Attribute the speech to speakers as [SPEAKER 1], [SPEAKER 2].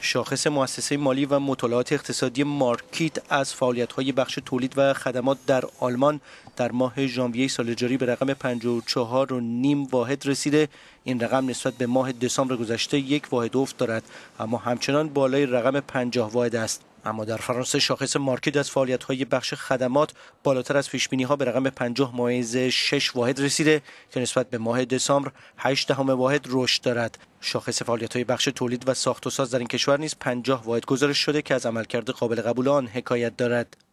[SPEAKER 1] شاخص مؤسسه مالی و مطالعات اقتصادی مارکیت از فعالیت‌های بخش تولید و خدمات در آلمان در ماه ژانویه سال جاری به رقم 54.5 نیم واحد رسیده این رقم نسبت به ماه دسامبر گذشته یک واحد افت دارد اما همچنان بالای رقم 50 واحد است اما در فرانسه شاخص مارکت از فعالیت های بخش خدمات بالاتر از پیش ها به رقم 50 مایز 6 واحد رسیده که نسبت به ماه دسامبر 8 دهم واحد رشد دارد شاخص فعالیت های بخش تولید و ساخت و ساز در این کشور نیز 50 واحد گزارش شده که از عملکرد قابل قبول آن حکایت دارد